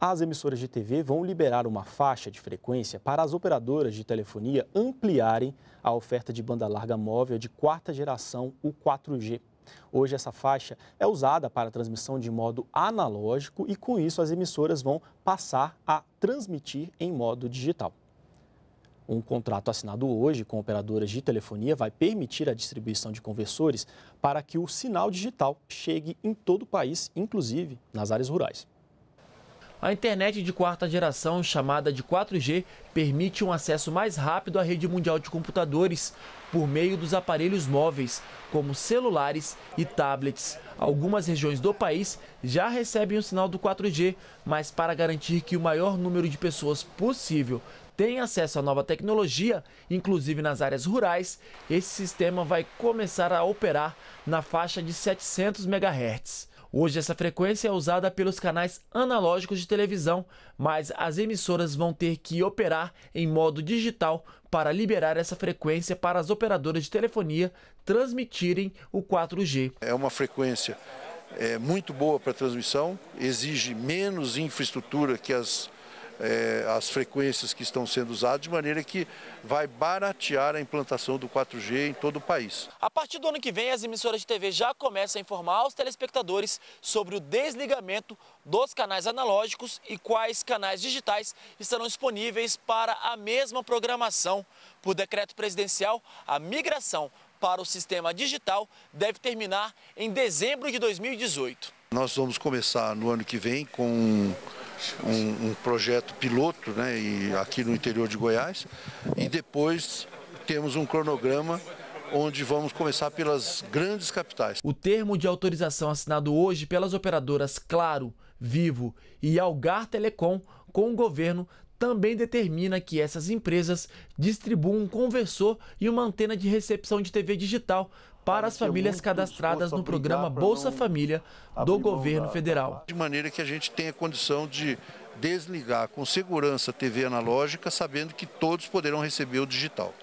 As emissoras de TV vão liberar uma faixa de frequência para as operadoras de telefonia ampliarem a oferta de banda larga móvel de quarta geração, o 4G. Hoje, essa faixa é usada para transmissão de modo analógico e, com isso, as emissoras vão passar a transmitir em modo digital. Um contrato assinado hoje com operadoras de telefonia vai permitir a distribuição de conversores para que o sinal digital chegue em todo o país, inclusive nas áreas rurais. A internet de quarta geração, chamada de 4G, permite um acesso mais rápido à rede mundial de computadores por meio dos aparelhos móveis, como celulares e tablets. Algumas regiões do país já recebem o sinal do 4G, mas para garantir que o maior número de pessoas possível tenha acesso à nova tecnologia, inclusive nas áreas rurais, esse sistema vai começar a operar na faixa de 700 MHz. Hoje essa frequência é usada pelos canais analógicos de televisão, mas as emissoras vão ter que operar em modo digital para liberar essa frequência para as operadoras de telefonia transmitirem o 4G. É uma frequência é, muito boa para transmissão, exige menos infraestrutura que as é, as frequências que estão sendo usadas, de maneira que vai baratear a implantação do 4G em todo o país. A partir do ano que vem, as emissoras de TV já começam a informar aos telespectadores sobre o desligamento dos canais analógicos e quais canais digitais estarão disponíveis para a mesma programação. Por decreto presidencial, a migração para o sistema digital deve terminar em dezembro de 2018. Nós vamos começar no ano que vem com um, um projeto piloto né, e aqui no interior de Goiás. E depois temos um cronograma onde vamos começar pelas grandes capitais. O termo de autorização assinado hoje pelas operadoras Claro, Vivo e Algar Telecom com o governo também determina que essas empresas distribuam um conversor e uma antena de recepção de TV digital para as famílias cadastradas no programa Bolsa Família do governo federal. De maneira que a gente tenha condição de desligar com segurança a TV analógica, sabendo que todos poderão receber o digital.